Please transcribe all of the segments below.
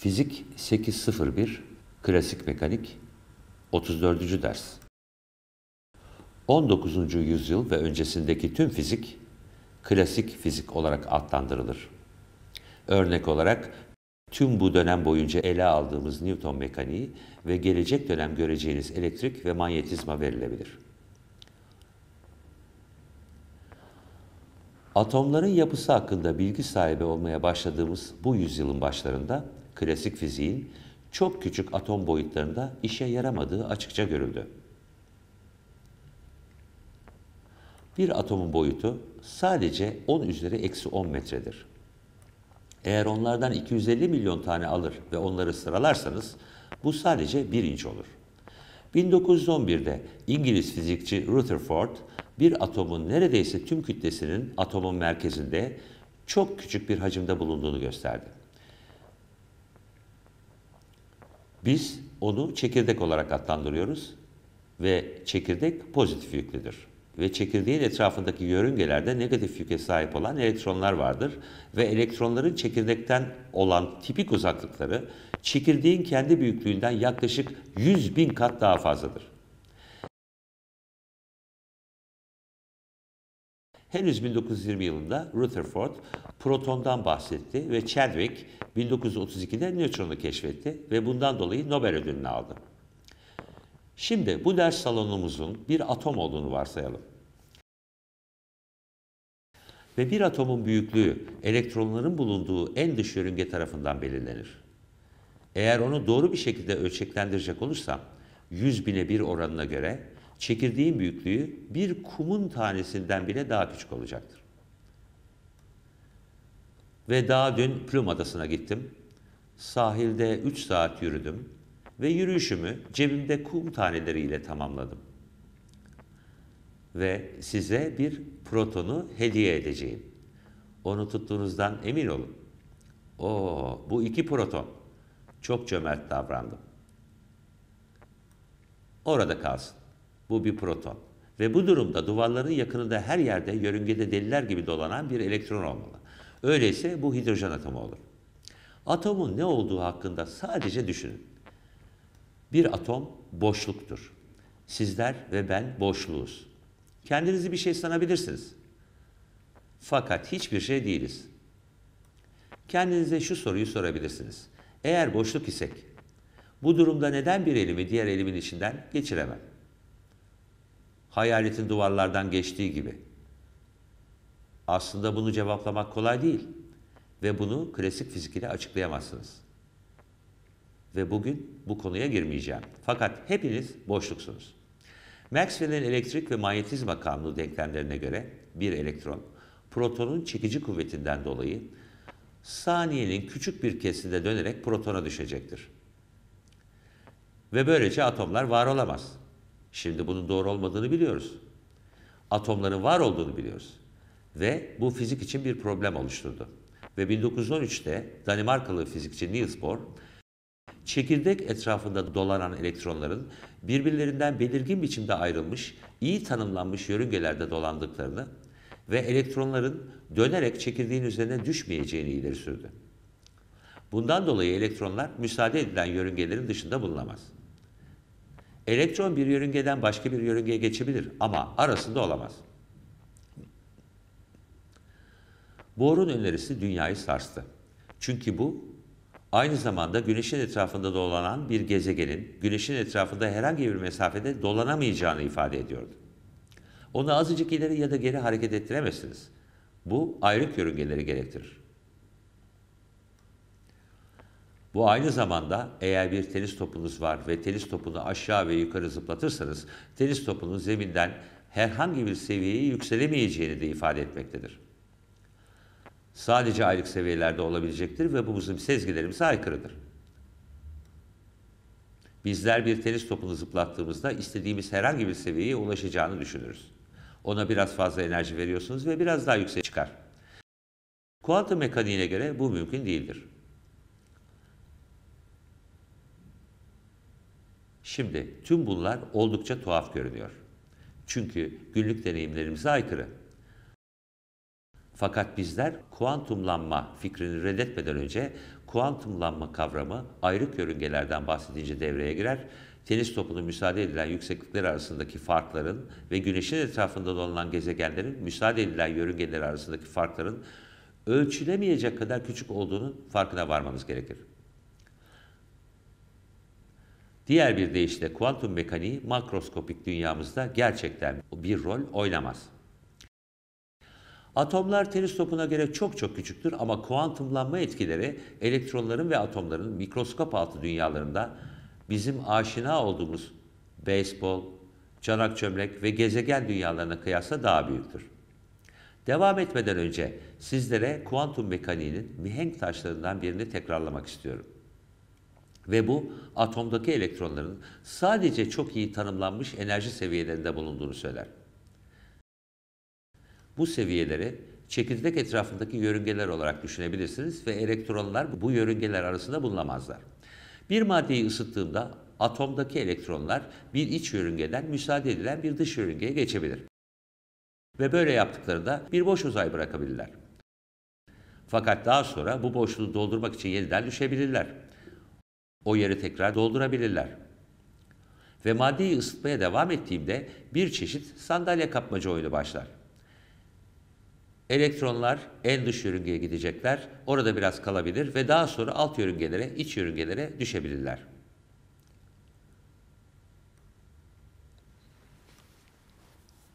Fizik 801 Klasik Mekanik 34. ders 19. yüzyıl ve öncesindeki tüm fizik klasik fizik olarak adlandırılır. Örnek olarak tüm bu dönem boyunca ele aldığımız Newton mekaniği ve gelecek dönem göreceğiniz elektrik ve manyetizma verilebilir. Atomların yapısı hakkında bilgi sahibi olmaya başladığımız bu yüzyılın başlarında klasik fiziğin çok küçük atom boyutlarında işe yaramadığı açıkça görüldü. Bir atomun boyutu sadece 10 üzeri eksi 10 metredir. Eğer onlardan 250 milyon tane alır ve onları sıralarsanız bu sadece bir inç olur. 1911'de İngiliz fizikçi Rutherford bir atomun neredeyse tüm kütlesinin atomun merkezinde çok küçük bir hacimde bulunduğunu gösterdi. Biz onu çekirdek olarak adlandırıyoruz ve çekirdek pozitif yüklüdür. Ve çekirdeğin etrafındaki yörüngelerde negatif yüke sahip olan elektronlar vardır ve elektronların çekirdekten olan tipik uzaklıkları çekirdeğin kendi büyüklüğünden yaklaşık 100 bin kat daha fazladır. Henüz 1920 yılında Rutherford protondan bahsetti ve Chadwick 1932'de nötronu keşfetti ve bundan dolayı Nobel ödülünü aldı. Şimdi bu ders salonumuzun bir atom olduğunu varsayalım. Ve bir atomun büyüklüğü elektronların bulunduğu en dış yörünge tarafından belirlenir. Eğer onu doğru bir şekilde ölçeklendirecek olursam 100 bine 1 oranına göre çekirdeğin büyüklüğü bir kumun tanesinden bile daha küçük olacaktır. Ve daha dün Plüm Adası'na gittim. Sahilde 3 saat yürüdüm ve yürüyüşümü cebimde kum taneleriyle tamamladım. Ve size bir protonu hediye edeceğim. Onu tuttuğunuzdan emin olun. Oo, bu iki proton. Çok cömert davrandım. Orada kalsın. Bu bir proton. Ve bu durumda duvarların yakınında her yerde yörüngede deliler gibi dolanan bir elektron olmalı. Öyleyse bu hidrojen atomu olur. Atomun ne olduğu hakkında sadece düşünün. Bir atom boşluktur. Sizler ve ben boşluğuz. Kendinizi bir şey sanabilirsiniz. Fakat hiçbir şey değiliz. Kendinize şu soruyu sorabilirsiniz. Eğer boşluk isek, bu durumda neden bir elimi diğer elimin içinden geçiremem? Hayaletin duvarlardan geçtiği gibi. Aslında bunu cevaplamak kolay değil ve bunu klasik fizik ile açıklayamazsınız. Ve bugün bu konuya girmeyeceğim. Fakat hepiniz boşluksunuz. Maxwell'in elektrik ve manyetizma kanunu denklemlerine göre bir elektron protonun çekici kuvvetinden dolayı saniyenin küçük bir kesinde dönerek protona düşecektir. Ve böylece atomlar var olamaz. Şimdi bunun doğru olmadığını biliyoruz. Atomların var olduğunu biliyoruz. Ve bu fizik için bir problem oluşturdu. Ve 1913'te Danimarkalı fizikçi Niels Bohr, çekirdek etrafında dolanan elektronların birbirlerinden belirgin biçimde ayrılmış, iyi tanımlanmış yörüngelerde dolandıklarını ve elektronların dönerek çekirdeğin üzerine düşmeyeceğini ileri sürdü. Bundan dolayı elektronlar müsaade edilen yörüngelerin dışında bulunamaz. Elektron bir yörüngeden başka bir yörüngeye geçebilir ama arasında olamaz. Bohr'un önerisi dünyayı sarstı. Çünkü bu aynı zamanda güneşin etrafında dolanan bir gezegenin güneşin etrafında herhangi bir mesafede dolanamayacağını ifade ediyordu. Onu azıcık ileri ya da geri hareket ettiremezsiniz. Bu ayrık yörüngeleri gerektirir. Bu aynı zamanda eğer bir tenis topunuz var ve tenis topunu aşağı ve yukarı zıplatırsanız tenis topunun zeminden herhangi bir seviyeye yükselemeyeceğini de ifade etmektedir. Sadece aylık seviyelerde olabilecektir ve bu bizim sezgilerimize aykırıdır. Bizler bir tenis topunu zıplattığımızda istediğimiz herhangi bir seviyeye ulaşacağını düşünürüz. Ona biraz fazla enerji veriyorsunuz ve biraz daha yükseğe çıkar. Kuantum mekaniğine göre bu mümkün değildir. Şimdi tüm bunlar oldukça tuhaf görünüyor. Çünkü günlük deneyimlerimize aykırı. Fakat bizler kuantumlanma fikrini reddetmeden önce kuantumlanma kavramı ayrık yörüngelerden bahsedince devreye girer. Tenis topunun müsaade edilen yükseklikler arasındaki farkların ve güneşin etrafında dolanan gezegenlerin müsaade edilen yörüngeler arasındaki farkların ölçülemeyecek kadar küçük olduğunu farkına varmamız gerekir. Diğer bir deyişle kuantum mekaniği makroskopik dünyamızda gerçekten bir rol oynamaz. Atomlar tenis topuna göre çok çok küçüktür ama kuantumlanma etkileri elektronların ve atomların mikroskop altı dünyalarında bizim aşina olduğumuz beyzbol, çanak çömlek ve gezegen dünyalarına kıyasla daha büyüktür. Devam etmeden önce sizlere kuantum mekaniğinin mihenk taşlarından birini tekrarlamak istiyorum. Ve bu atomdaki elektronların sadece çok iyi tanımlanmış enerji seviyelerinde bulunduğunu söyler. Bu seviyeleri çekirdek etrafındaki yörüngeler olarak düşünebilirsiniz ve elektronlar bu yörüngeler arasında bulunamazlar. Bir maddeyi ısıttığımda atomdaki elektronlar bir iç yörüngeden müsaade edilen bir dış yörüngeye geçebilir. Ve böyle yaptıklarında bir boş uzay bırakabilirler. Fakat daha sonra bu boşluğu doldurmak için yeniden düşebilirler. O yeri tekrar doldurabilirler. Ve maddeyi ısıtmaya devam ettiğimde bir çeşit sandalye kapmaca oyunu başlar. Elektronlar en dış yörüngeye gidecekler, orada biraz kalabilir ve daha sonra alt yörüngelere, iç yörüngelere düşebilirler.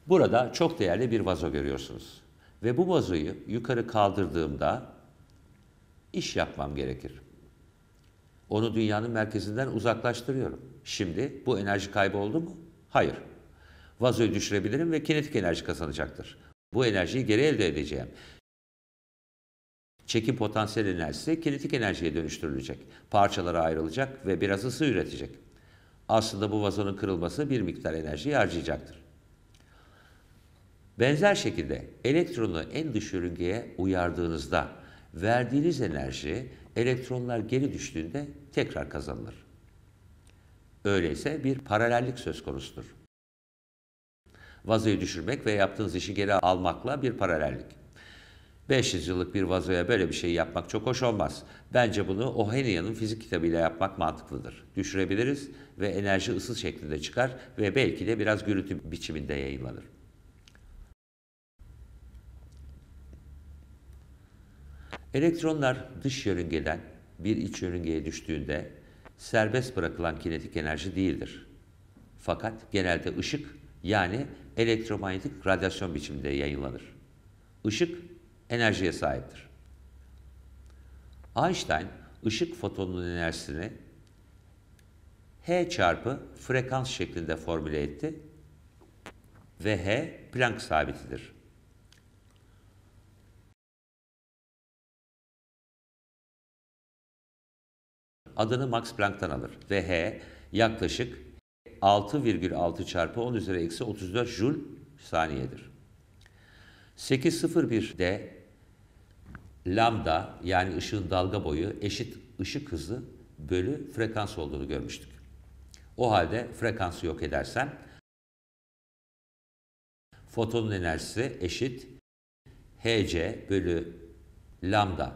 Burada çok değerli bir vazo görüyorsunuz. Ve bu vazoyu yukarı kaldırdığımda iş yapmam gerekir. Onu dünyanın merkezinden uzaklaştırıyorum. Şimdi bu enerji kaybı oldu mu? Hayır. Vazoyu düşürebilirim ve kinetik enerji kazanacaktır. Bu enerjiyi geri elde edeceğim. Çekim potansiyel enerjisi kinetik enerjiye dönüştürülecek. Parçalara ayrılacak ve biraz ısı üretecek. Aslında bu vazonun kırılması bir miktar enerji harcayacaktır. Benzer şekilde elektronu en dış yörüngeye uyardığınızda verdiğiniz enerji elektronlar geri düştüğünde tekrar kazanılır. Öyleyse bir paralellik söz konusudur. Vazoyu düşürmek ve yaptığınız işi geri almakla bir paralellik. 500 yıllık bir vazoya böyle bir şey yapmak çok hoş olmaz. Bence bunu Ohenia'nın fizik kitabıyla yapmak mantıklıdır. Düşürebiliriz ve enerji ısı şeklinde çıkar ve belki de biraz gürültü biçiminde yayınlanır. Elektronlar dış yörüngeden bir iç yörüngeye düştüğünde serbest bırakılan kinetik enerji değildir. Fakat genelde ışık yani elektromanyetik radyasyon biçiminde yayınlanır. Işık enerjiye sahiptir. Einstein ışık fotonunun enerjisini H çarpı frekans şeklinde formüle etti ve H Planck sabitidir. adını Max Planck'tan alır ve H yaklaşık 6,6 çarpı 10 üzeri eksi 34 jül saniyedir. 8.01'de lambda yani ışığın dalga boyu eşit ışık hızı bölü frekans olduğunu görmüştük. O halde frekansı yok edersen, fotonun enerjisi eşit hc bölü lambda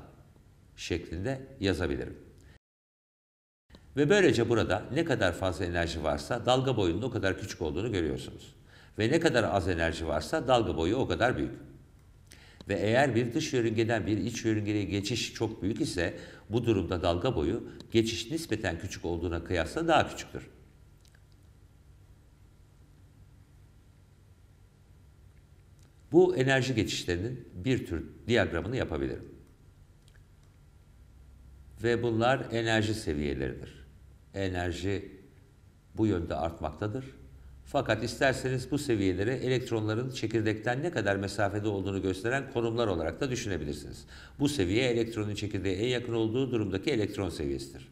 şeklinde yazabilirim. Ve böylece burada ne kadar fazla enerji varsa dalga boyunun o kadar küçük olduğunu görüyorsunuz. Ve ne kadar az enerji varsa dalga boyu o kadar büyük. Ve eğer bir dış yörüngeden bir iç yörüngeye geçiş çok büyük ise bu durumda dalga boyu geçiş nispeten küçük olduğuna kıyasla daha küçüktür. Bu enerji geçişlerinin bir tür diyagramını yapabilirim. Ve bunlar enerji seviyeleridir enerji bu yönde artmaktadır. Fakat isterseniz bu seviyeleri elektronların çekirdekten ne kadar mesafede olduğunu gösteren konumlar olarak da düşünebilirsiniz. Bu seviye elektronun çekirdeğe en yakın olduğu durumdaki elektron seviyesidir.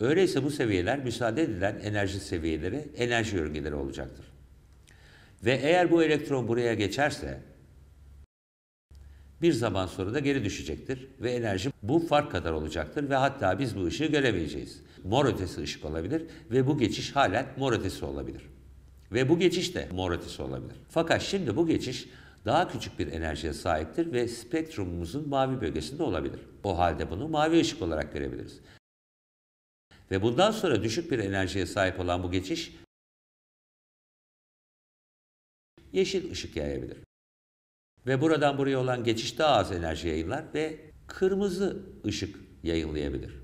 Öyleyse bu seviyeler müsaade edilen enerji seviyeleri, enerji yörüngeleri olacaktır. Ve eğer bu elektron buraya geçerse bir zaman sonra da geri düşecektir ve enerji bu fark kadar olacaktır ve hatta biz bu ışığı göremeyeceğiz. Mor ötesi ışık olabilir ve bu geçiş halen mor ötesi olabilir. Ve bu geçiş de mor ötesi olabilir. Fakat şimdi bu geçiş daha küçük bir enerjiye sahiptir ve spektrumumuzun mavi bölgesinde olabilir. O halde bunu mavi ışık olarak görebiliriz. Ve bundan sonra düşük bir enerjiye sahip olan bu geçiş yeşil ışık yayabilir. Ve buradan buraya olan geçiş daha az enerji yayınlar ve kırmızı ışık yayınlayabilir.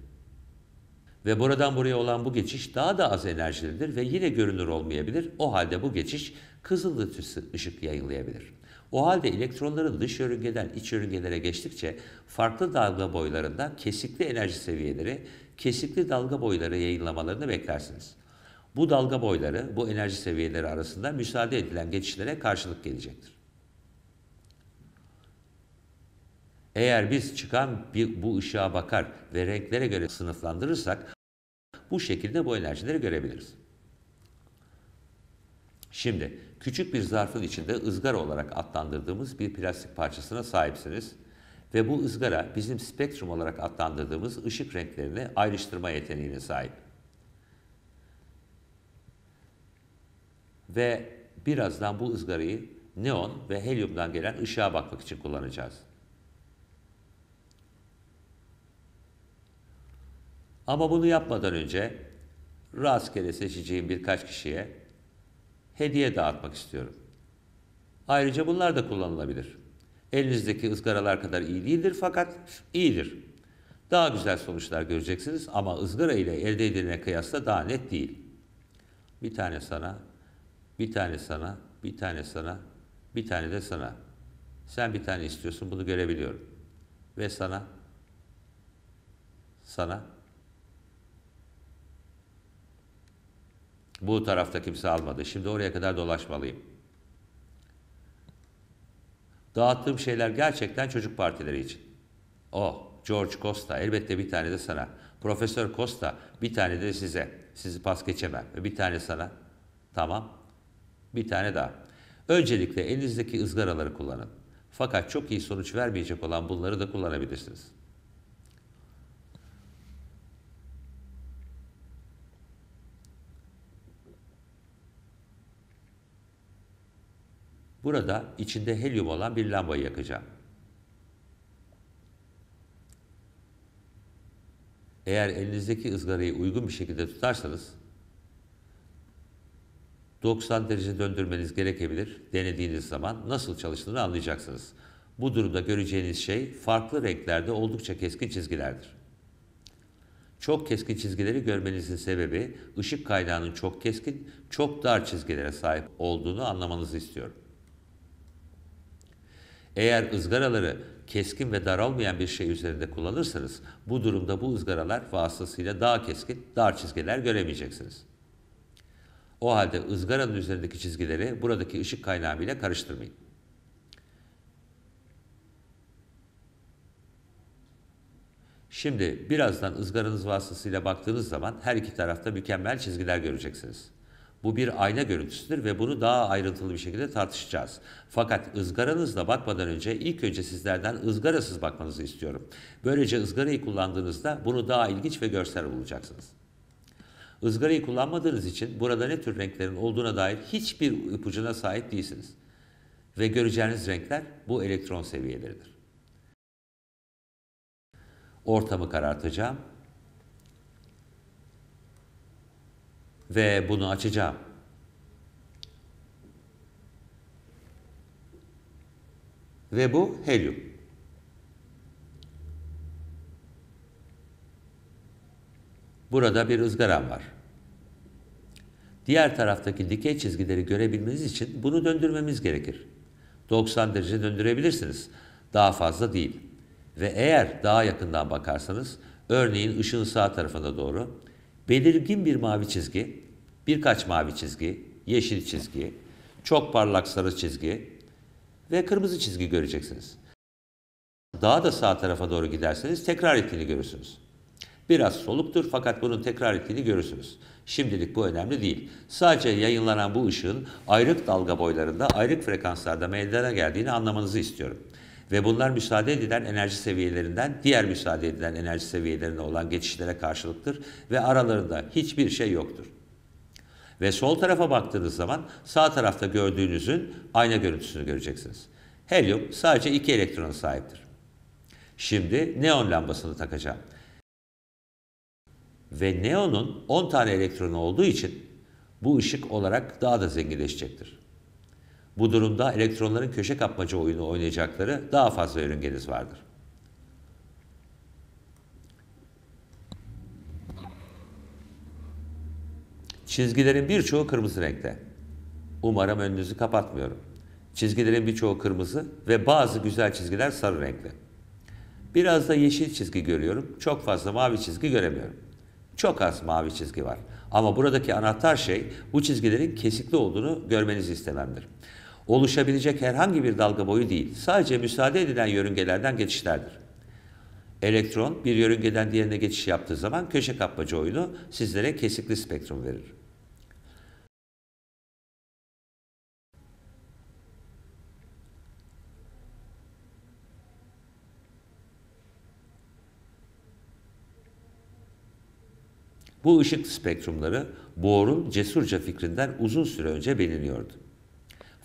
Ve buradan buraya olan bu geçiş daha da az enerjilidir ve yine görünür olmayabilir. O halde bu geçiş kızıl ışık yayınlayabilir. O halde elektronların dış yörüngeden iç yörüngelere geçtikçe farklı dalga boylarında kesikli enerji seviyeleri, kesikli dalga boyları yayınlamalarını beklersiniz. Bu dalga boyları bu enerji seviyeleri arasında müsaade edilen geçişlere karşılık gelecektir. Eğer biz çıkan bir, bu ışığa bakar ve renklere göre sınıflandırırsak bu şekilde bu enerjileri görebiliriz. Şimdi küçük bir zarfın içinde ızgara olarak adlandırdığımız bir plastik parçasına sahipsiniz ve bu ızgara bizim spektrum olarak adlandırdığımız ışık renklerini ayrıştırma yeteneğine sahip. Ve birazdan bu ızgarayı neon ve helyumdan gelen ışığa bakmak için kullanacağız. Ama bunu yapmadan önce rastgele seçeceğim birkaç kişiye hediye dağıtmak istiyorum. Ayrıca bunlar da kullanılabilir. Elinizdeki ızgaralar kadar iyi değildir fakat iyidir. Daha güzel sonuçlar göreceksiniz ama ızgara ile elde edilene kıyasla daha net değil. Bir tane sana, bir tane sana, bir tane sana, bir tane de sana. Sen bir tane istiyorsun bunu görebiliyorum. Ve sana, sana, Bu tarafta kimse almadı. Şimdi oraya kadar dolaşmalıyım. Dağıttığım şeyler gerçekten çocuk partileri için. Oh, George Costa elbette bir tane de sana. Profesör Costa bir tane de size. Sizi pas geçemem. Bir tane sana. Tamam. Bir tane daha. Öncelikle elinizdeki ızgaraları kullanın. Fakat çok iyi sonuç vermeyecek olan bunları da kullanabilirsiniz. Burada içinde helyum olan bir lambayı yakacağım. Eğer elinizdeki ızgarayı uygun bir şekilde tutarsanız 90 derece döndürmeniz gerekebilir. Denediğiniz zaman nasıl çalıştığını anlayacaksınız. Bu durumda göreceğiniz şey farklı renklerde oldukça keskin çizgilerdir. Çok keskin çizgileri görmenizin sebebi ışık kaynağının çok keskin, çok dar çizgilere sahip olduğunu anlamanızı istiyorum. Eğer ızgaraları keskin ve dar olmayan bir şey üzerinde kullanırsanız bu durumda bu ızgaralar vasıtasıyla daha keskin, dar çizgiler göremeyeceksiniz. O halde ızgaranın üzerindeki çizgileri buradaki ışık kaynağı ile karıştırmayın. Şimdi birazdan ızgaranız vasıtasıyla baktığınız zaman her iki tarafta mükemmel çizgiler göreceksiniz. Bu bir ayna görüntüsüdür ve bunu daha ayrıntılı bir şekilde tartışacağız. Fakat ızgaranızla bakmadan önce ilk önce sizlerden ızgarasız bakmanızı istiyorum. Böylece ızgarayı kullandığınızda bunu daha ilginç ve görsel bulacaksınız. Izgarayı kullanmadığınız için burada ne tür renklerin olduğuna dair hiçbir ipucuna sahip değilsiniz. Ve göreceğiniz renkler bu elektron seviyeleridir. Ortamı karartacağım ve bunu açacağım. Ve bu helyum. Burada bir ızgaram var. Diğer taraftaki dikey çizgileri görebilmeniz için bunu döndürmemiz gerekir. 90 derece döndürebilirsiniz. Daha fazla değil. Ve eğer daha yakından bakarsanız, örneğin ışığın sağ tarafına doğru belirgin bir mavi çizgi, birkaç mavi çizgi, yeşil çizgi, çok parlak sarı çizgi ve kırmızı çizgi göreceksiniz. Daha da sağ tarafa doğru giderseniz tekrar ettiğini görürsünüz. Biraz soluktur fakat bunun tekrar ettiğini görürsünüz. Şimdilik bu önemli değil. Sadece yayınlanan bu ışığın ayrık dalga boylarında, ayrık frekanslarda meydana geldiğini anlamanızı istiyorum. Ve bunlar müsaade edilen enerji seviyelerinden diğer müsaade edilen enerji seviyelerine olan geçişlere karşılıktır ve aralarında hiçbir şey yoktur. Ve sol tarafa baktığınız zaman sağ tarafta gördüğünüzün ayna görüntüsünü göreceksiniz. Helyum sadece iki elektrona sahiptir. Şimdi neon lambasını takacağım. Ve neonun 10 tane elektronu olduğu için bu ışık olarak daha da zenginleşecektir. Bu durumda elektronların köşe kapmaca oyunu oynayacakları daha fazla yörüngeniz vardır. Çizgilerin birçoğu kırmızı renkte. Umarım önünüzü kapatmıyorum. Çizgilerin birçoğu kırmızı ve bazı güzel çizgiler sarı renkli. Biraz da yeşil çizgi görüyorum. Çok fazla mavi çizgi göremiyorum. Çok az mavi çizgi var. Ama buradaki anahtar şey bu çizgilerin kesikli olduğunu görmenizi istememdir oluşabilecek herhangi bir dalga boyu değil. Sadece müsaade edilen yörüngelerden geçişlerdir. Elektron bir yörüngeden diğerine geçiş yaptığı zaman köşe kapmaca oyunu sizlere kesikli spektrum verir. Bu ışık spektrumları Bohr'un cesurca fikrinden uzun süre önce biliniyordu.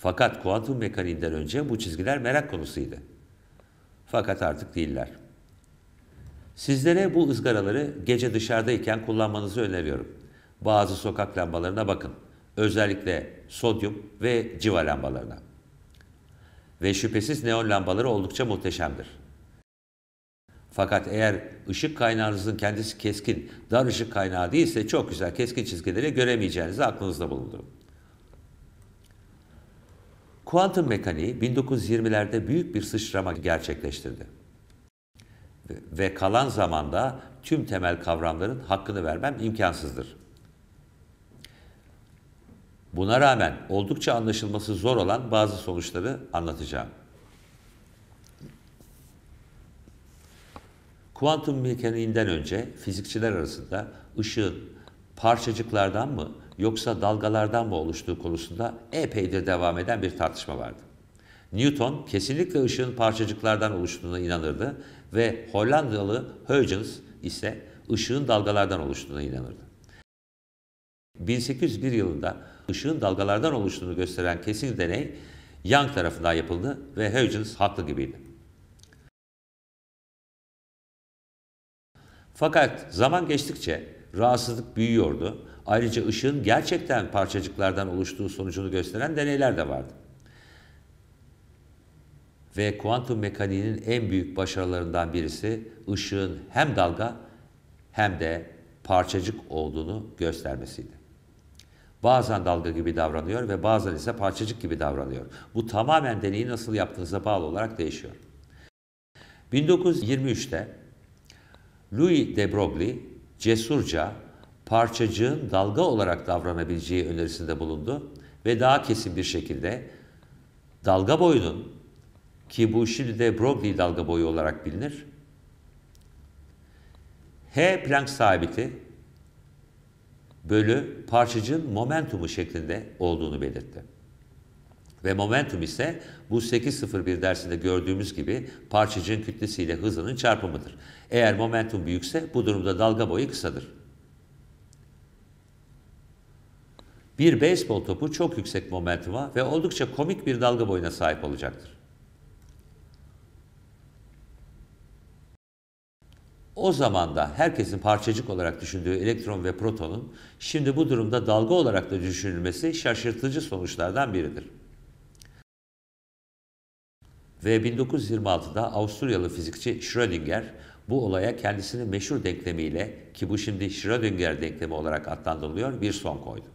Fakat kuantum mekaniğinden önce bu çizgiler merak konusuydu. Fakat artık değiller. Sizlere bu ızgaraları gece dışarıdayken kullanmanızı öneriyorum. Bazı sokak lambalarına bakın. Özellikle sodyum ve civa lambalarına. Ve şüphesiz neon lambaları oldukça muhteşemdir. Fakat eğer ışık kaynağınızın kendisi keskin, dar ışık kaynağı değilse çok güzel keskin çizgileri göremeyeceğinizi aklınızda bulundurun. Kuantum mekaniği 1920'lerde büyük bir sıçrama gerçekleştirdi. Ve kalan zamanda tüm temel kavramların hakkını vermem imkansızdır. Buna rağmen oldukça anlaşılması zor olan bazı sonuçları anlatacağım. Kuantum mekaniğinden önce fizikçiler arasında ışığın parçacıklardan mı yoksa dalgalardan mı oluştuğu konusunda epeydir devam eden bir tartışma vardı. Newton kesinlikle ışığın parçacıklardan oluştuğuna inanırdı ve Hollandalı Huygens ise ışığın dalgalardan oluştuğuna inanırdı. 1801 yılında ışığın dalgalardan oluştuğunu gösteren kesin deney Young tarafından yapıldı ve Huygens haklı gibiydi. Fakat zaman geçtikçe rahatsızlık büyüyordu Ayrıca ışığın gerçekten parçacıklardan oluştuğu sonucunu gösteren deneyler de vardı. Ve kuantum mekaniğinin en büyük başarılarından birisi ışığın hem dalga hem de parçacık olduğunu göstermesiydi. Bazen dalga gibi davranıyor ve bazen ise parçacık gibi davranıyor. Bu tamamen deneyi nasıl yaptığınıza bağlı olarak değişiyor. 1923'te Louis de Broglie cesurca parçacığın dalga olarak davranabileceği önerisinde bulundu ve daha kesin bir şekilde dalga boyunun ki bu şimdi de Broglie dalga boyu olarak bilinir. H Planck sabiti bölü parçacığın momentumu şeklinde olduğunu belirtti. Ve momentum ise bu 8.01 dersinde gördüğümüz gibi parçacığın kütlesiyle hızının çarpımıdır. Eğer momentum büyükse bu durumda dalga boyu kısadır. bir beyzbol topu çok yüksek momentuma ve oldukça komik bir dalga boyuna sahip olacaktır. O zaman da herkesin parçacık olarak düşündüğü elektron ve protonun şimdi bu durumda dalga olarak da düşünülmesi şaşırtıcı sonuçlardan biridir. Ve 1926'da Avusturyalı fizikçi Schrödinger bu olaya kendisinin meşhur denklemiyle ki bu şimdi Schrödinger denklemi olarak adlandırılıyor bir son koydu.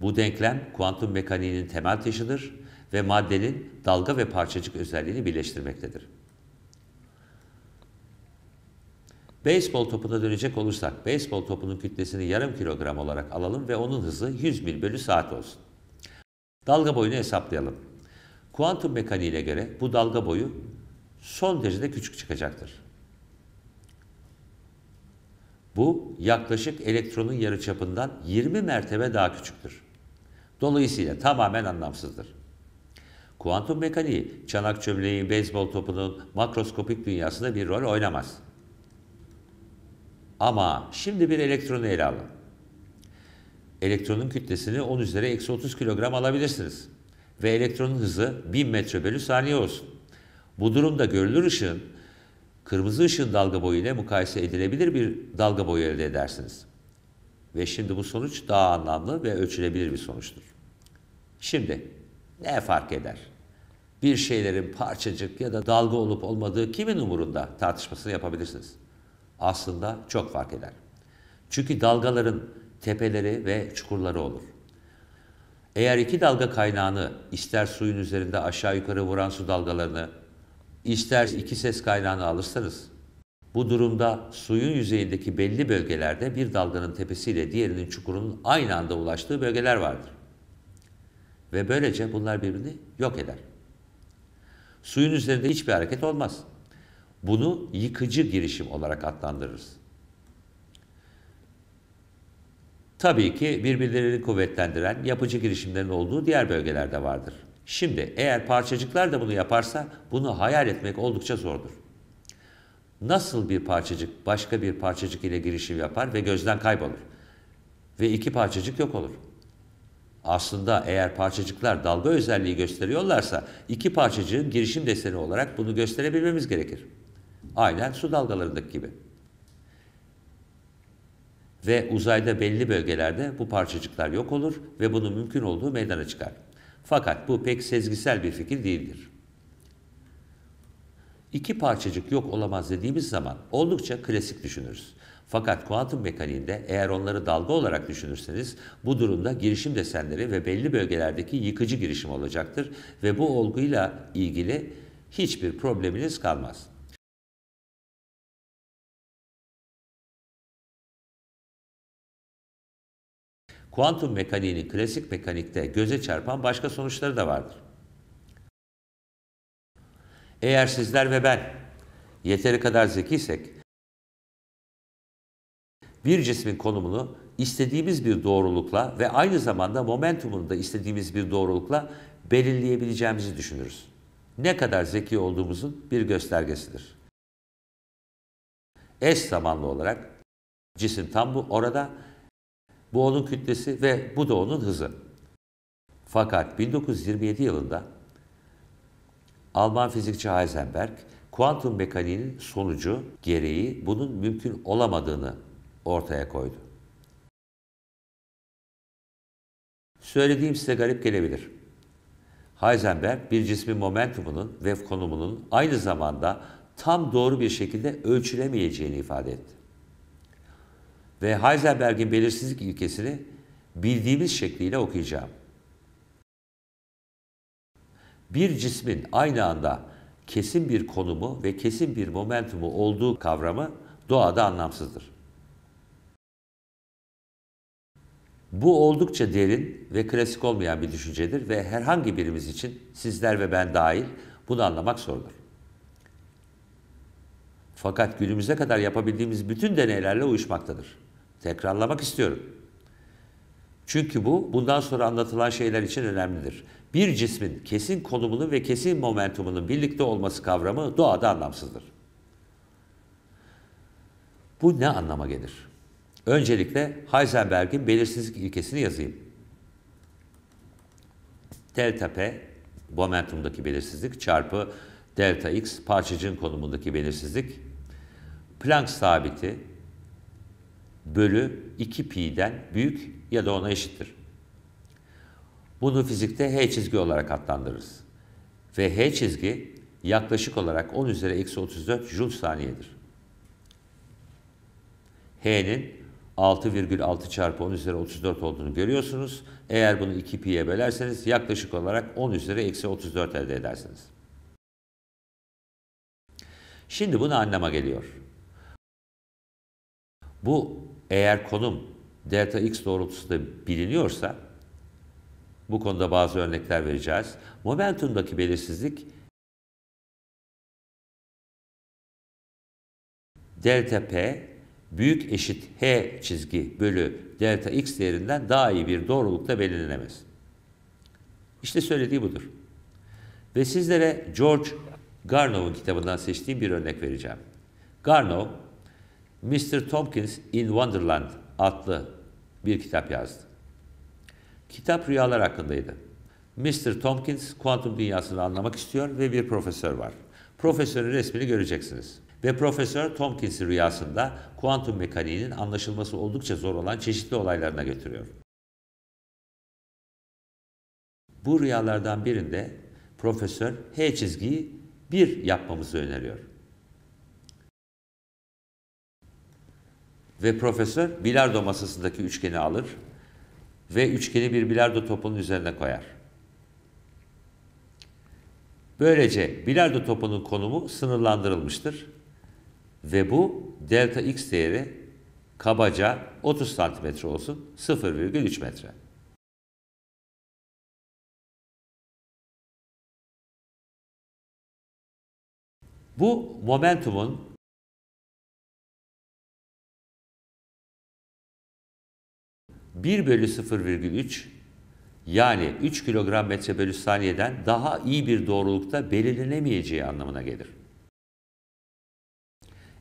Bu denklem kuantum mekaniğinin temel taşıdır ve maddenin dalga ve parçacık özelliğini birleştirmektedir. Beyzbol topuna dönecek olursak, beyzbol topunun kütlesini yarım kilogram olarak alalım ve onun hızı 100 mil bölü saat olsun. Dalga boyunu hesaplayalım. Kuantum mekaniğine göre bu dalga boyu son derecede küçük çıkacaktır. Bu yaklaşık elektronun yarıçapından 20 mertebe daha küçüktür. Dolayısıyla tamamen anlamsızdır. Kuantum mekaniği, çanak çömleği, beyzbol topunun makroskopik dünyasında bir rol oynamaz. Ama şimdi bir elektronu ele alın. Elektronun kütlesini 10 üzeri eksi 30 kilogram alabilirsiniz. Ve elektronun hızı 1000 metre bölü saniye olsun. Bu durumda görülür ışığın kırmızı ışığın dalga boyu ile mukayese edilebilir bir dalga boyu elde edersiniz. Ve şimdi bu sonuç daha anlamlı ve ölçülebilir bir sonuçtur. Şimdi ne fark eder? Bir şeylerin parçacık ya da dalga olup olmadığı kimin umurunda tartışmasını yapabilirsiniz. Aslında çok fark eder. Çünkü dalgaların tepeleri ve çukurları olur. Eğer iki dalga kaynağını ister suyun üzerinde aşağı yukarı vuran su dalgalarını, ister iki ses kaynağını alırsanız bu durumda suyun yüzeyindeki belli bölgelerde bir dalganın tepesiyle diğerinin çukurunun aynı anda ulaştığı bölgeler vardır. Ve böylece bunlar birbirini yok eder. Suyun üzerinde hiçbir hareket olmaz. Bunu yıkıcı girişim olarak adlandırırız. Tabii ki birbirlerini kuvvetlendiren yapıcı girişimlerin olduğu diğer bölgelerde vardır. Şimdi eğer parçacıklar da bunu yaparsa bunu hayal etmek oldukça zordur nasıl bir parçacık başka bir parçacık ile girişim yapar ve gözden kaybolur. Ve iki parçacık yok olur. Aslında eğer parçacıklar dalga özelliği gösteriyorlarsa iki parçacığın girişim deseni olarak bunu gösterebilmemiz gerekir. Aynen su dalgalarındaki gibi. Ve uzayda belli bölgelerde bu parçacıklar yok olur ve bunun mümkün olduğu meydana çıkar. Fakat bu pek sezgisel bir fikir değildir. İki parçacık yok olamaz dediğimiz zaman oldukça klasik düşünürüz. Fakat kuantum mekaniğinde eğer onları dalga olarak düşünürseniz bu durumda girişim desenleri ve belli bölgelerdeki yıkıcı girişim olacaktır ve bu olguyla ilgili hiçbir probleminiz kalmaz. Kuantum mekaniğinin klasik mekanikte göze çarpan başka sonuçları da vardır. Eğer sizler ve ben yeteri kadar zekiysek bir cismin konumunu istediğimiz bir doğrulukla ve aynı zamanda momentumunu da istediğimiz bir doğrulukla belirleyebileceğimizi düşünürüz. Ne kadar zeki olduğumuzun bir göstergesidir. Eş zamanlı olarak cisim tam bu orada, bu onun kütlesi ve bu da onun hızı. Fakat 1927 yılında Alman fizikçi Heisenberg, kuantum mekaniğinin sonucu gereği bunun mümkün olamadığını ortaya koydu. Söylediğim size garip gelebilir. Heisenberg bir cismin momentumunun ve konumunun aynı zamanda tam doğru bir şekilde ölçülemeyeceğini ifade etti. Ve Heisenberg'in belirsizlik ilkesini bildiğimiz şekliyle okuyacağım bir cismin aynı anda kesin bir konumu ve kesin bir momentumu olduğu kavramı doğada anlamsızdır. Bu oldukça derin ve klasik olmayan bir düşüncedir ve herhangi birimiz için sizler ve ben dahil bunu anlamak zordur. Fakat günümüze kadar yapabildiğimiz bütün deneylerle uyuşmaktadır. Tekrarlamak istiyorum. Çünkü bu bundan sonra anlatılan şeyler için önemlidir bir cismin kesin konumunun ve kesin momentumunun birlikte olması kavramı doğada anlamsızdır. Bu ne anlama gelir? Öncelikle Heisenberg'in belirsizlik ilkesini yazayım. Delta P, momentumdaki belirsizlik çarpı delta x, parçacığın konumundaki belirsizlik, Planck sabiti bölü 2pi'den büyük ya da ona eşittir. Bunu fizikte H çizgi olarak adlandırırız. Ve H çizgi yaklaşık olarak 10 üzeri eksi 34 jul saniyedir. H'nin 6,6 çarpı 10 üzeri 34 olduğunu görüyorsunuz. Eğer bunu 2 pi'ye bölerseniz yaklaşık olarak 10 üzeri eksi 34 elde edersiniz. Şimdi bunu anlama geliyor. Bu eğer konum delta x doğrultusunda biliniyorsa bu konuda bazı örnekler vereceğiz. Momentum'daki belirsizlik delta P büyük eşit H çizgi bölü delta X değerinden daha iyi bir doğrulukta belirlenemez. İşte söylediği budur. Ve sizlere George Garnow'un kitabından seçtiğim bir örnek vereceğim. Garnow, Mr. Tompkins in Wonderland adlı bir kitap yazdı. Kitap rüyalar hakkındaydı. Mr. Tompkins kuantum dünyasını anlamak istiyor ve bir profesör var. Profesörün resmini göreceksiniz. Ve Profesör Tompkins'i rüyasında kuantum mekaniğinin anlaşılması oldukça zor olan çeşitli olaylarına götürüyor. Bu rüyalardan birinde Profesör H çizgiyi bir yapmamızı öneriyor. Ve Profesör bilardo masasındaki üçgeni alır ve üçgeni bir bilardo topunun üzerine koyar. Böylece bilardo topunun konumu sınırlandırılmıştır ve bu delta x değeri kabaca 30 cm olsun 0,3 metre. Bu momentumun 1 bölü 0,3 yani 3 kilogram metre bölü saniyeden daha iyi bir doğrulukta belirlenemeyeceği anlamına gelir.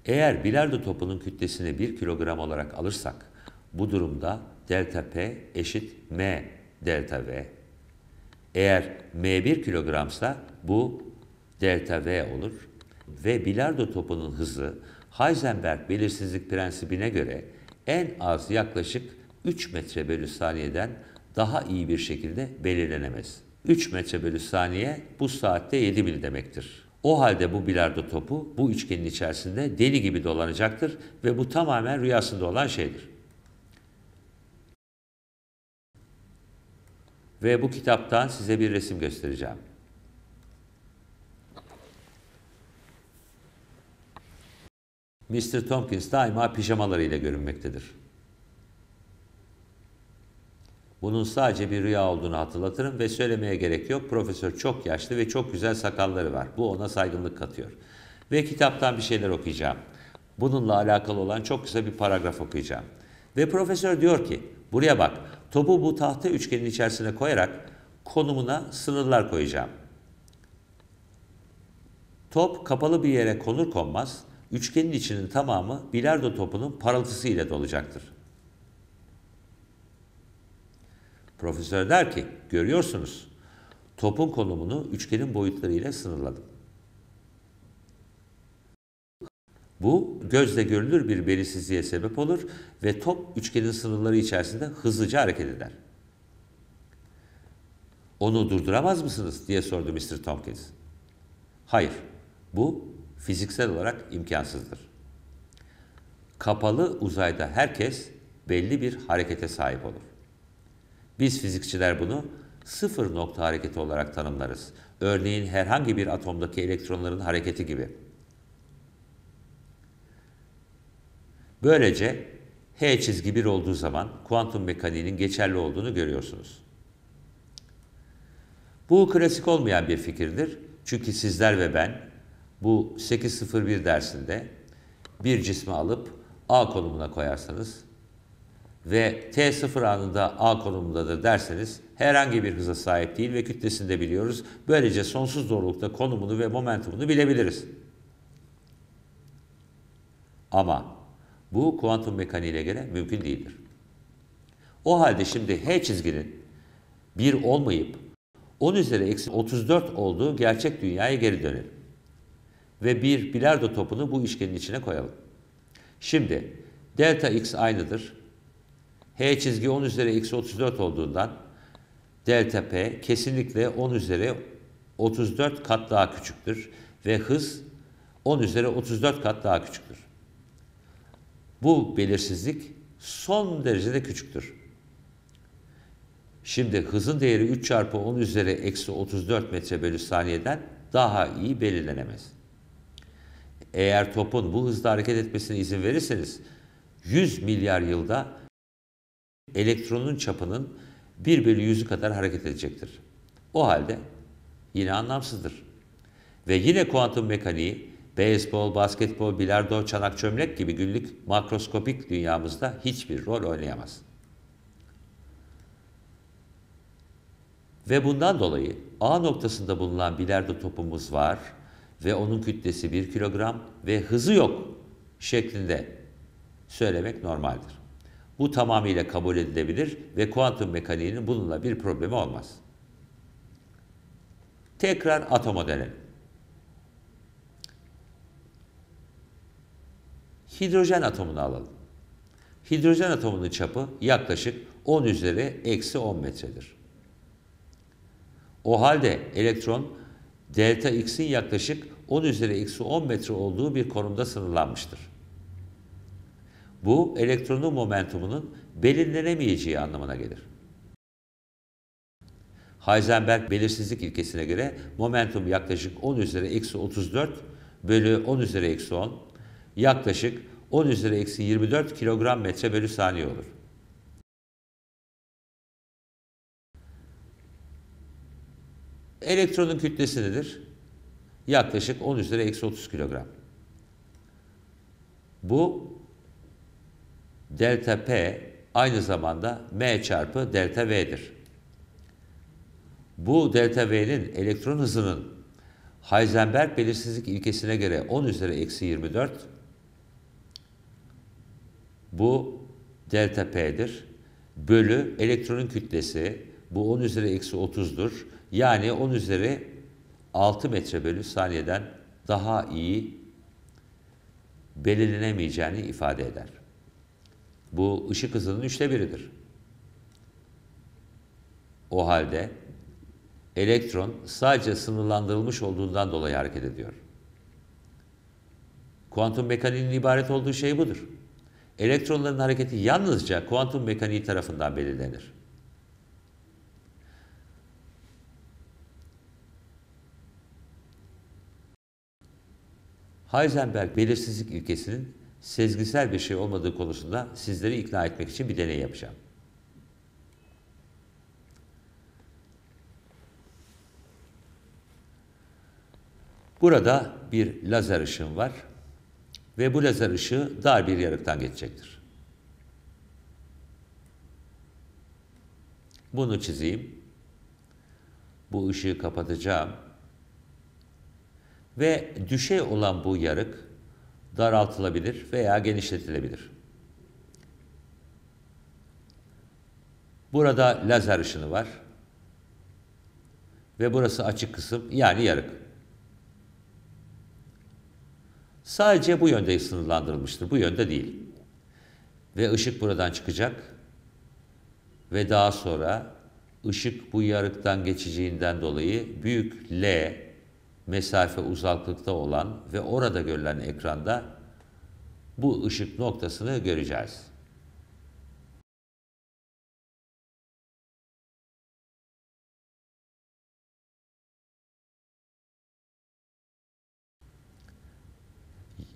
Eğer bilardo topunun kütlesini 1 kilogram olarak alırsak bu durumda delta P eşit M delta V. Eğer M 1 kilogramsa bu delta V olur ve bilardo topunun hızı Heisenberg belirsizlik prensibine göre en az yaklaşık 3 metre bölü saniyeden daha iyi bir şekilde belirlenemez. 3 metre bölü saniye bu saatte 7 mil demektir. O halde bu bilardo topu bu üçgenin içerisinde deli gibi dolanacaktır ve bu tamamen rüyasında olan şeydir. Ve bu kitaptan size bir resim göstereceğim. Mr. Tompkins daima pijamalarıyla görünmektedir. Bunun sadece bir rüya olduğunu hatırlatırım ve söylemeye gerek yok. Profesör çok yaşlı ve çok güzel sakalları var. Bu ona saygınlık katıyor. Ve kitaptan bir şeyler okuyacağım. Bununla alakalı olan çok kısa bir paragraf okuyacağım. Ve profesör diyor ki, buraya bak, topu bu tahta üçgenin içerisine koyarak konumuna sınırlar koyacağım. Top kapalı bir yere konur konmaz, üçgenin içinin tamamı bilardo topunun parıltısı ile dolacaktır. Profesör der ki görüyorsunuz topun konumunu üçgenin boyutlarıyla sınırladım. Bu gözle görülür bir belirsizliğe sebep olur ve top üçgenin sınırları içerisinde hızlıca hareket eder. Onu durduramaz mısınız diye sordu Mr. Tompkins. Hayır, bu fiziksel olarak imkansızdır. Kapalı uzayda herkes belli bir harekete sahip olur. Biz fizikçiler bunu sıfır nokta hareketi olarak tanımlarız. Örneğin herhangi bir atomdaki elektronların hareketi gibi. Böylece H çizgi 1 olduğu zaman kuantum mekaniğinin geçerli olduğunu görüyorsunuz. Bu klasik olmayan bir fikirdir. Çünkü sizler ve ben bu 801 dersinde bir cismi alıp A konumuna koyarsanız ve T0 anında A konumundadır derseniz herhangi bir hıza sahip değil ve kütlesini de biliyoruz. Böylece sonsuz doğrulukta konumunu ve momentumunu bilebiliriz. Ama bu kuantum mekaniğine göre mümkün değildir. O halde şimdi H çizginin 1 olmayıp 10 üzeri eksi 34 olduğu gerçek dünyaya geri dönelim. Ve bir bilardo topunu bu işgenin içine koyalım. Şimdi delta x aynıdır H çizgi 10 üzeri eksi 34 olduğundan delta P kesinlikle 10 üzeri 34 kat daha küçüktür ve hız 10 üzeri 34 kat daha küçüktür. Bu belirsizlik son derecede küçüktür. Şimdi hızın değeri 3 çarpı 10 üzeri eksi 34 metre bölü saniyeden daha iyi belirlenemez. Eğer topun bu hızda hareket etmesine izin verirseniz 100 milyar yılda elektronun çapının 1 bölü 100'ü kadar hareket edecektir. O halde yine anlamsızdır. Ve yine kuantum mekaniği beyzbol, basketbol, bilardo, çanak çömlek gibi günlük makroskopik dünyamızda hiçbir rol oynayamaz. Ve bundan dolayı A noktasında bulunan bilardo topumuz var ve onun kütlesi 1 kilogram ve hızı yok şeklinde söylemek normaldir. Bu tamamıyla kabul edilebilir ve kuantum mekaniğinin bununla bir problemi olmaz. Tekrar atoma dönelim. Hidrojen atomunu alalım. Hidrojen atomunun çapı yaklaşık 10 üzeri eksi 10 metredir. O halde elektron delta x'in yaklaşık 10 üzeri eksi 10 metre olduğu bir konumda sınırlanmıştır. Bu elektronun momentumunun belirlenemeyeceği anlamına gelir. Heisenberg belirsizlik ilkesine göre momentum yaklaşık 10 üzeri eksi 34 bölü 10 üzeri eksi 10 yaklaşık 10 üzeri eksi 24 kilogram metre bölü saniye olur. Elektronun kütlesi nedir? Yaklaşık 10 üzeri eksi 30 kilogram. Bu delta P aynı zamanda M çarpı delta V'dir. Bu delta V'nin elektron hızının Heisenberg belirsizlik ilkesine göre 10 üzeri eksi 24 bu delta P'dir. Bölü elektronun kütlesi bu 10 üzeri eksi 30'dur. Yani 10 üzeri 6 metre bölü saniyeden daha iyi belirlenemeyeceğini ifade eder. Bu ışık hızının üçte biridir. O halde elektron sadece sınırlandırılmış olduğundan dolayı hareket ediyor. Kuantum mekaniğinin ibaret olduğu şey budur. Elektronların hareketi yalnızca kuantum mekaniği tarafından belirlenir. Heisenberg belirsizlik ilkesinin sezgisel bir şey olmadığı konusunda sizleri ikna etmek için bir deney yapacağım. Burada bir lazer ışın var ve bu lazer ışığı dar bir yarıktan geçecektir. Bunu çizeyim. Bu ışığı kapatacağım. Ve düşey olan bu yarık daraltılabilir veya genişletilebilir. Burada lazer ışını var. Ve burası açık kısım yani yarık. Sadece bu yönde sınırlandırılmıştır. Bu yönde değil. Ve ışık buradan çıkacak. Ve daha sonra ışık bu yarıktan geçeceğinden dolayı büyük L mesafe uzaklıkta olan ve orada görülen ekranda bu ışık noktasını göreceğiz.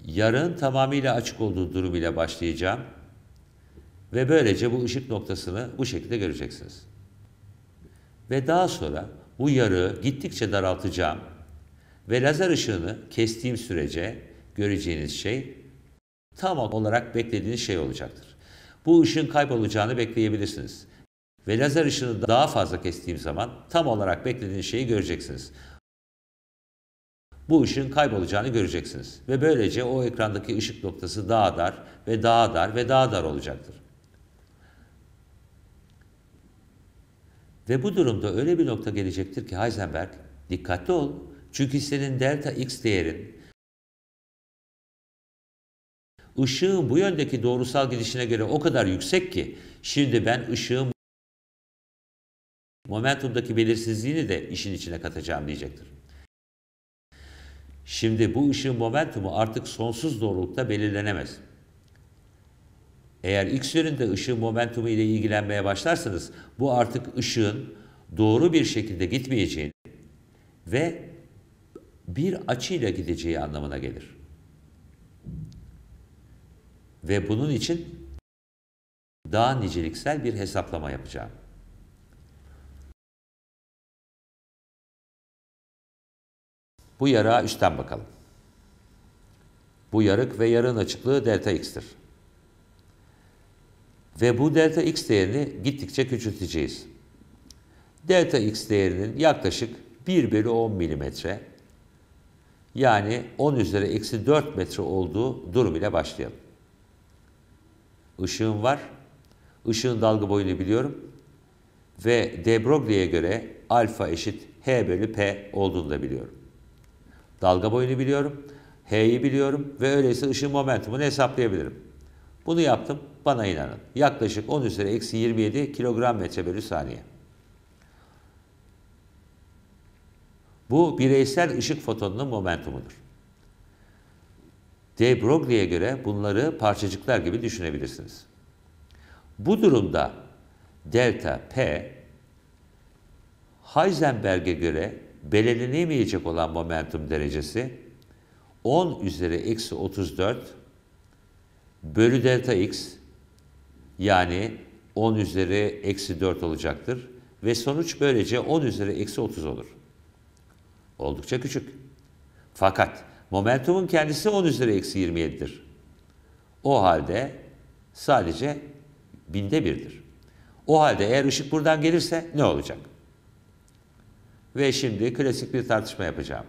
Yarın tamamıyla açık olduğu durum ile başlayacağım. Ve böylece bu ışık noktasını bu şekilde göreceksiniz. Ve daha sonra bu yarığı gittikçe daraltacağım ve lazer ışığını kestiğim sürece göreceğiniz şey tam olarak beklediğiniz şey olacaktır. Bu ışığın kaybolacağını bekleyebilirsiniz. Ve lazer ışığını daha fazla kestiğim zaman tam olarak beklediğiniz şeyi göreceksiniz. Bu ışığın kaybolacağını göreceksiniz. Ve böylece o ekrandaki ışık noktası daha dar ve daha dar ve daha dar olacaktır. Ve bu durumda öyle bir nokta gelecektir ki Heisenberg dikkatli ol çünkü senin delta x değerin ışığın bu yöndeki doğrusal gidişine göre o kadar yüksek ki şimdi ben ışığın momentumdaki belirsizliğini de işin içine katacağım diyecektir. Şimdi bu ışığın momentumu artık sonsuz doğrulukta belirlenemez. Eğer x yönünde ışığın momentumu ile ilgilenmeye başlarsanız bu artık ışığın doğru bir şekilde gitmeyeceğini ve bir açıyla gideceği anlamına gelir. Ve bunun için daha niceliksel bir hesaplama yapacağım. Bu yara üstten bakalım. Bu yarık ve yarığın açıklığı delta x'tir. Ve bu delta x değerini gittikçe küçülteceğiz. Delta x değerinin yaklaşık 1 bölü 10 milimetre yani 10 üzeri eksi 4 metre olduğu durum ile başlayalım. Işığım var. Işığın dalga boyunu biliyorum. Ve de Broglie'ye göre alfa eşit h bölü p olduğunu da biliyorum. Dalga boyunu biliyorum. H'yi biliyorum ve öyleyse ışın momentumunu hesaplayabilirim. Bunu yaptım. Bana inanın. Yaklaşık 10 üzeri eksi 27 kilogram metre bölü saniye. Bu bireysel ışık fotonunun momentumudur. De Broglie'ye göre bunları parçacıklar gibi düşünebilirsiniz. Bu durumda delta P Heisenberg'e göre belirlenemeyecek olan momentum derecesi 10 üzeri eksi 34 bölü delta x yani 10 üzeri eksi 4 olacaktır. Ve sonuç böylece 10 üzeri eksi 30 olur. Oldukça küçük. Fakat momentumun kendisi 10 üzeri eksi 27'dir. O halde sadece binde birdir. O halde eğer ışık buradan gelirse ne olacak? Ve şimdi klasik bir tartışma yapacağım.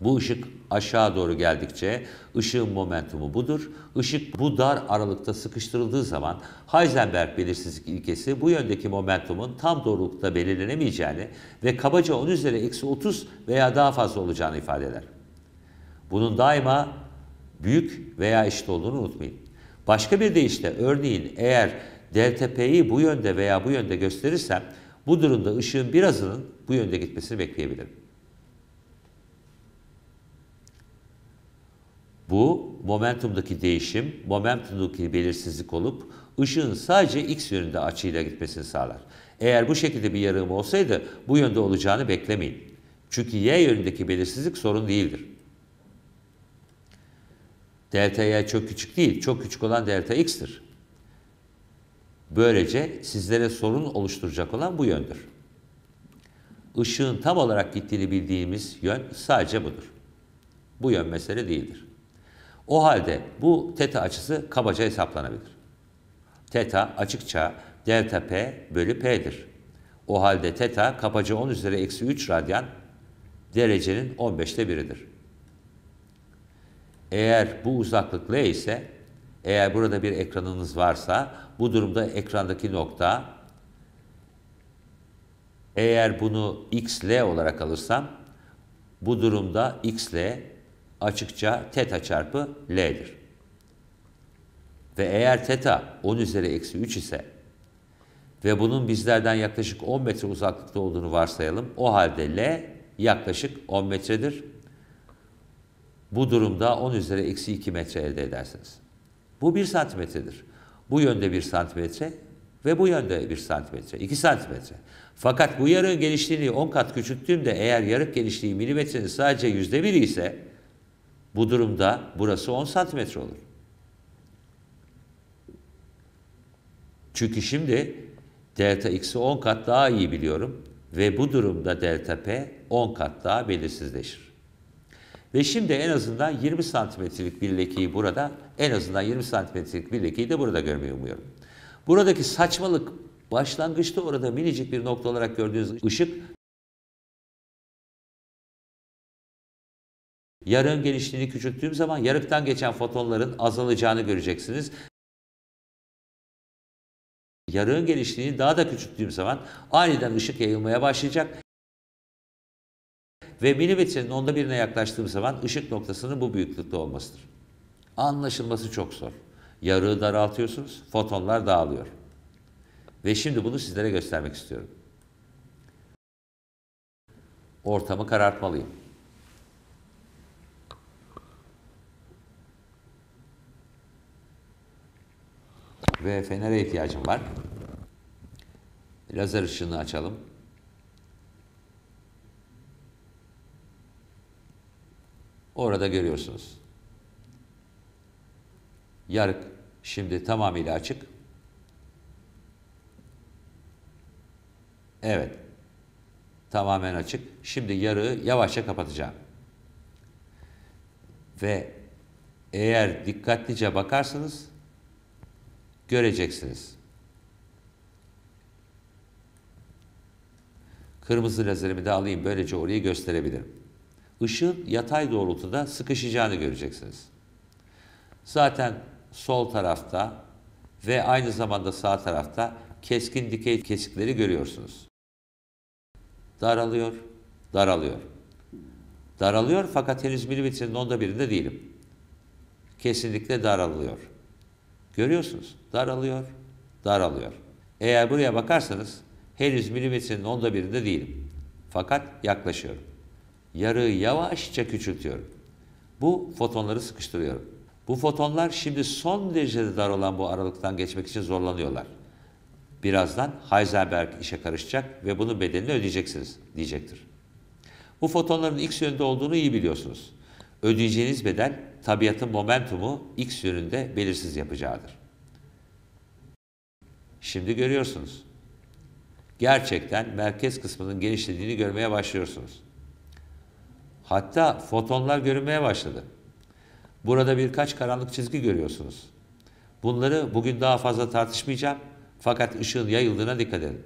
Bu ışık aşağı doğru geldikçe ışığın momentumu budur. Işık bu dar aralıkta sıkıştırıldığı zaman Heisenberg belirsizlik ilkesi bu yöndeki momentumun tam doğrulukta belirlenemeyeceğini ve kabaca 10 üzeri eksi 30 veya daha fazla olacağını ifade eder. Bunun daima büyük veya eşit olduğunu unutmayın. Başka bir deyişle örneğin eğer delta'p'yi bu yönde veya bu yönde gösterirsem bu durumda ışığın birazının bu yönde gitmesini bekleyebilirim. Bu momentumdaki değişim, momentumdaki belirsizlik olup ışığın sadece x yönünde açıyla gitmesini sağlar. Eğer bu şekilde bir yarığım olsaydı bu yönde olacağını beklemeyin. Çünkü y yönündeki belirsizlik sorun değildir. Delta y çok küçük değil, çok küçük olan delta x'tir. Böylece sizlere sorun oluşturacak olan bu yöndür. Işığın tam olarak gittiğini bildiğimiz yön sadece budur. Bu yön mesele değildir. O halde bu teta açısı kabaca hesaplanabilir. Teta açıkça delta p bölü p'dir. O halde teta kabaca 10 üzeri eksi 3 radyan derecenin 15'te biridir. Eğer bu uzaklık L ise, eğer burada bir ekranınız varsa bu durumda ekrandaki nokta eğer bunu XL olarak alırsam bu durumda XL açıkça teta çarpı L'dir. Ve eğer teta 10 üzeri eksi 3 ise ve bunun bizlerden yaklaşık 10 metre uzaklıkta olduğunu varsayalım. O halde L yaklaşık 10 metredir. Bu durumda 10 üzeri eksi 2 metre elde edersiniz. Bu 1 santimetredir. Bu yönde 1 santimetre ve bu yönde 1 santimetre, 2 santimetre. Fakat bu yarığın genişliğini 10 kat küçülttüğümde eğer yarık genişliği milimetrenin sadece %1 ise bu durumda burası 10 santimetre olur. Çünkü şimdi delta x'i 10 kat daha iyi biliyorum ve bu durumda delta p 10 kat daha belirsizleşir. Ve şimdi en azından 20 santimetrelik bir lekeyi burada, en azından 20 santimetrelik bir lekeyi de burada görmeyi umuyorum. Buradaki saçmalık başlangıçta orada minicik bir nokta olarak gördüğünüz ışık Yarığın genişliğini küçülttüğüm zaman yarıktan geçen fotonların azalacağını göreceksiniz. Yarığın genişliğini daha da küçülttüğüm zaman aniden ışık yayılmaya başlayacak ve milimetrenin onda birine yaklaştığım zaman ışık noktasının bu büyüklükte olmasıdır. Anlaşılması çok zor. Yarığı daraltıyorsunuz, fotonlar dağılıyor. Ve şimdi bunu sizlere göstermek istiyorum. Ortamı karartmalıyım. ve fenere ihtiyacım var. Lazer ışığını açalım. Orada görüyorsunuz. Yarık şimdi tamamıyla açık. Evet. Tamamen açık. Şimdi yarığı yavaşça kapatacağım. Ve eğer dikkatlice bakarsanız göreceksiniz. Kırmızı lazerimi de alayım böylece orayı gösterebilirim. Işığın yatay doğrultuda sıkışacağını göreceksiniz. Zaten sol tarafta ve aynı zamanda sağ tarafta keskin dikey kesikleri görüyorsunuz. Daralıyor, daralıyor. Daralıyor fakat henüz milimetrenin onda birinde değilim. Kesinlikle daralıyor. Görüyorsunuz daralıyor, daralıyor. Eğer buraya bakarsanız henüz milimetrenin onda birinde değilim. Fakat yaklaşıyorum. Yarığı yavaşça küçültüyorum. Bu fotonları sıkıştırıyorum. Bu fotonlar şimdi son derecede dar olan bu aralıktan geçmek için zorlanıyorlar. Birazdan Heisenberg işe karışacak ve bunun bedelini ödeyeceksiniz diyecektir. Bu fotonların x yönde olduğunu iyi biliyorsunuz. Ödeyeceğiniz bedel tabiatın momentumu x yönünde belirsiz yapacağıdır. Şimdi görüyorsunuz. Gerçekten merkez kısmının genişlediğini görmeye başlıyorsunuz. Hatta fotonlar görünmeye başladı. Burada birkaç karanlık çizgi görüyorsunuz. Bunları bugün daha fazla tartışmayacağım. Fakat ışığın yayıldığına dikkat edin.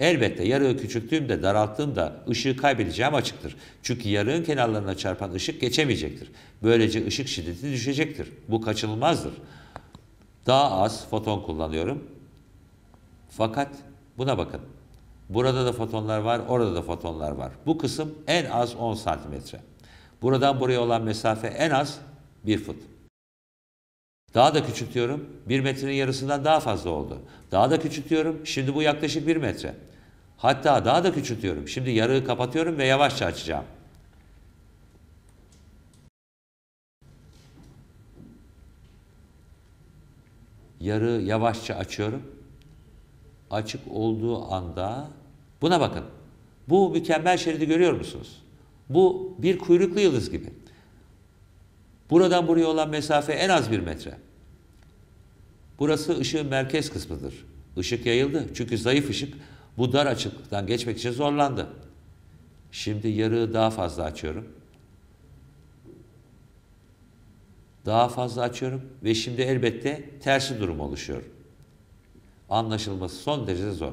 Elbette yarığı küçülttüğümde, daralttığımda ışığı kaybedeceğim açıktır. Çünkü yarığın kenarlarına çarpan ışık geçemeyecektir. Böylece ışık şiddeti düşecektir. Bu kaçınılmazdır. Daha az foton kullanıyorum. Fakat buna bakın. Burada da fotonlar var, orada da fotonlar var. Bu kısım en az 10 santimetre. Buradan buraya olan mesafe en az 1 fut. Daha da küçültüyorum. 1 metrenin yarısından daha fazla oldu. Daha da küçültüyorum. Şimdi bu yaklaşık 1 metre. Hatta daha da küçültüyorum. Şimdi yarığı kapatıyorum ve yavaşça açacağım. Yarığı yavaşça açıyorum. Açık olduğu anda buna bakın. Bu mükemmel şeridi görüyor musunuz? Bu bir kuyruklu yıldız gibi. Buradan buraya olan mesafe en az bir metre. Burası ışığın merkez kısmıdır. Işık yayıldı çünkü zayıf ışık bu dar açıklıktan geçmek için zorlandı. Şimdi yarığı daha fazla açıyorum. Daha fazla açıyorum ve şimdi elbette tersi durum oluşuyor. Anlaşılması son derece zor.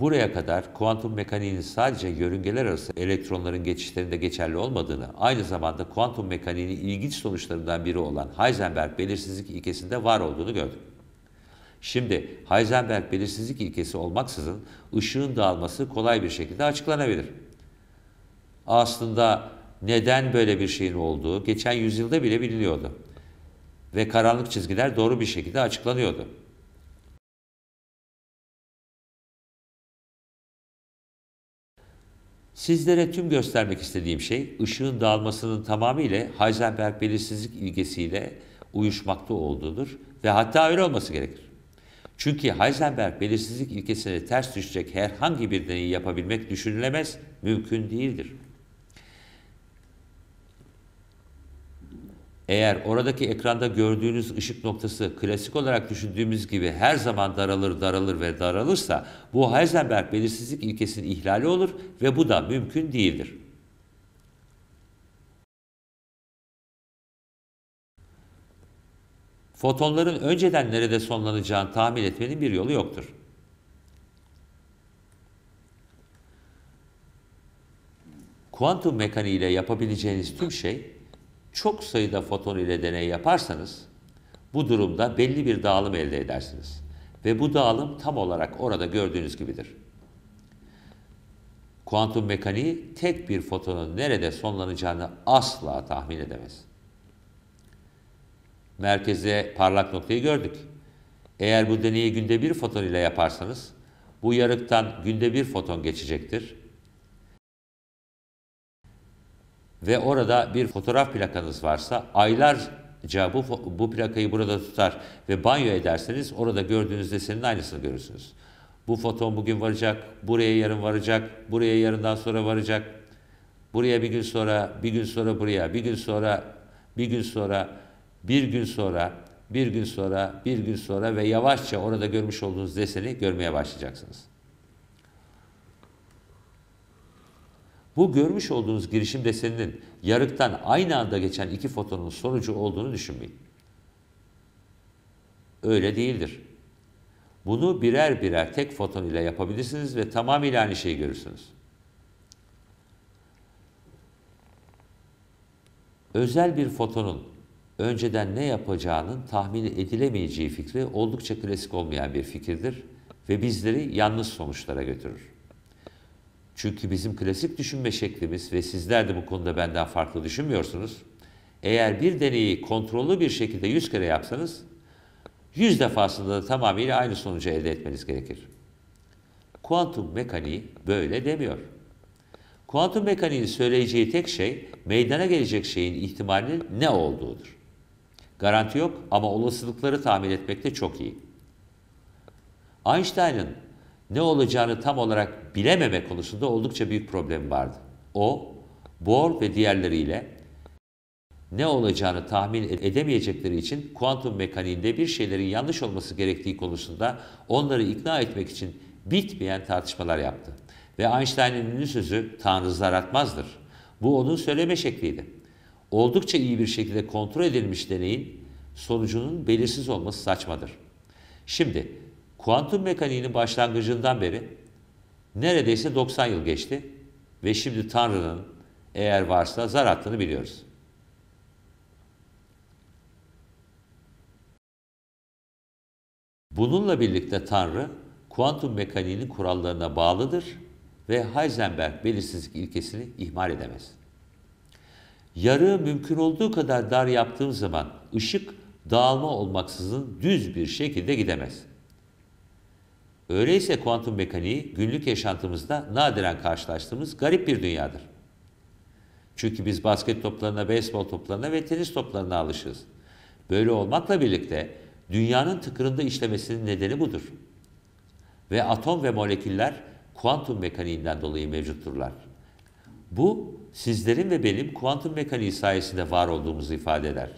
buraya kadar kuantum mekaniğinin sadece yörüngeler arası elektronların geçişlerinde geçerli olmadığını, aynı zamanda kuantum mekaniğinin ilginç sonuçlarından biri olan Heisenberg belirsizlik ilkesinde var olduğunu gördük. Şimdi Heisenberg belirsizlik ilkesi olmaksızın ışığın dağılması kolay bir şekilde açıklanabilir. Aslında neden böyle bir şeyin olduğu geçen yüzyılda bile biliniyordu. Ve karanlık çizgiler doğru bir şekilde açıklanıyordu. Sizlere tüm göstermek istediğim şey ışığın dağılmasının tamamıyla Heisenberg belirsizlik ilgesiyle uyuşmakta olduğudur ve hatta öyle olması gerekir. Çünkü Heisenberg belirsizlik ilkesine ters düşecek herhangi bir deneyi yapabilmek düşünülemez, mümkün değildir. Eğer oradaki ekranda gördüğünüz ışık noktası klasik olarak düşündüğümüz gibi her zaman daralır, daralır ve daralırsa bu Heisenberg belirsizlik ilkesinin ihlali olur ve bu da mümkün değildir. Fotonların önceden nerede sonlanacağını tahmin etmenin bir yolu yoktur. Kuantum mekaniğiyle yapabileceğiniz tüm şey çok sayıda foton ile deney yaparsanız bu durumda belli bir dağılım elde edersiniz. Ve bu dağılım tam olarak orada gördüğünüz gibidir. Kuantum mekaniği tek bir fotonun nerede sonlanacağını asla tahmin edemez. Merkeze parlak noktayı gördük. Eğer bu deneyi günde bir foton ile yaparsanız bu yarıktan günde bir foton geçecektir ve orada bir fotoğraf plakanız varsa aylarca bu, bu plakayı burada tutar ve banyo ederseniz orada gördüğünüz desenin aynısını görürsünüz. Bu foton bugün varacak, buraya yarın varacak, buraya yarından sonra varacak, buraya bir gün sonra, bir gün sonra buraya, bir gün sonra, bir gün sonra, bir gün sonra, bir gün sonra, bir gün sonra ve yavaşça orada görmüş olduğunuz deseni görmeye başlayacaksınız. Bu görmüş olduğunuz girişim deseninin yarıktan aynı anda geçen iki fotonun sonucu olduğunu düşünmeyin. Öyle değildir. Bunu birer birer tek foton ile yapabilirsiniz ve tamamıyla aynı şeyi görürsünüz. Özel bir fotonun önceden ne yapacağının tahmin edilemeyeceği fikri oldukça klasik olmayan bir fikirdir ve bizleri yanlış sonuçlara götürür. Çünkü bizim klasik düşünme şeklimiz ve sizler de bu konuda benden farklı düşünmüyorsunuz. Eğer bir deneyi kontrollü bir şekilde 100 kere yapsanız 100 defasında da tamamıyla aynı sonucu elde etmeniz gerekir. Kuantum mekaniği böyle demiyor. Kuantum mekaniğin söyleyeceği tek şey meydana gelecek şeyin ihtimalinin ne olduğudur. Garanti yok ama olasılıkları tahmin etmek de çok iyi. Einstein'ın ne olacağını tam olarak bilememe konusunda oldukça büyük problem vardı. O, Bohr ve diğerleriyle ne olacağını tahmin edemeyecekleri için kuantum mekaniğinde bir şeylerin yanlış olması gerektiği konusunda onları ikna etmek için bitmeyen tartışmalar yaptı. Ve Einstein'ın ünlü sözü Tanrı zaratmazdır. Bu onun söyleme şekliydi. Oldukça iyi bir şekilde kontrol edilmiş deneyin sonucunun belirsiz olması saçmadır. Şimdi Kuantum mekaniğinin başlangıcından beri neredeyse 90 yıl geçti ve şimdi Tanrı'nın eğer varsa zar attığını biliyoruz. Bununla birlikte Tanrı kuantum mekaniğinin kurallarına bağlıdır ve Heisenberg belirsizlik ilkesini ihmal edemez. Yarığı mümkün olduğu kadar dar yaptığım zaman ışık dağılma olmaksızın düz bir şekilde gidemez. Öyleyse kuantum mekaniği günlük yaşantımızda nadiren karşılaştığımız garip bir dünyadır. Çünkü biz basket toplarına, beyzbol toplarına ve tenis toplarına alışırız. Böyle olmakla birlikte dünyanın tıkırında işlemesinin nedeni budur. Ve atom ve moleküller kuantum mekaniğinden dolayı mevcutturlar. Bu sizlerin ve benim kuantum mekaniği sayesinde var olduğumuzu ifade eder.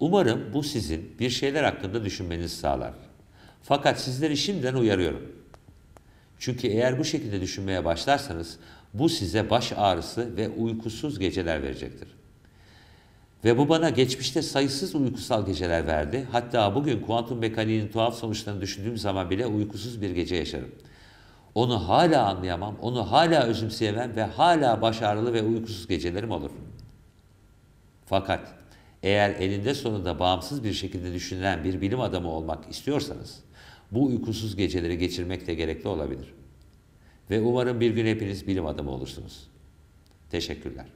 Umarım bu sizin bir şeyler hakkında düşünmenizi sağlar. Fakat sizleri şimdiden uyarıyorum. Çünkü eğer bu şekilde düşünmeye başlarsanız bu size baş ağrısı ve uykusuz geceler verecektir. Ve bu bana geçmişte sayısız uykusal geceler verdi. Hatta bugün kuantum mekaniğinin tuhaf sonuçlarını düşündüğüm zaman bile uykusuz bir gece yaşarım. Onu hala anlayamam, onu hala özümseyemem ve hala baş ağrılı ve uykusuz gecelerim olur. Fakat eğer elinde sonunda bağımsız bir şekilde düşünülen bir bilim adamı olmak istiyorsanız, bu uykusuz geceleri geçirmek de gerekli olabilir. Ve umarım bir gün hepiniz bilim adamı olursunuz. Teşekkürler.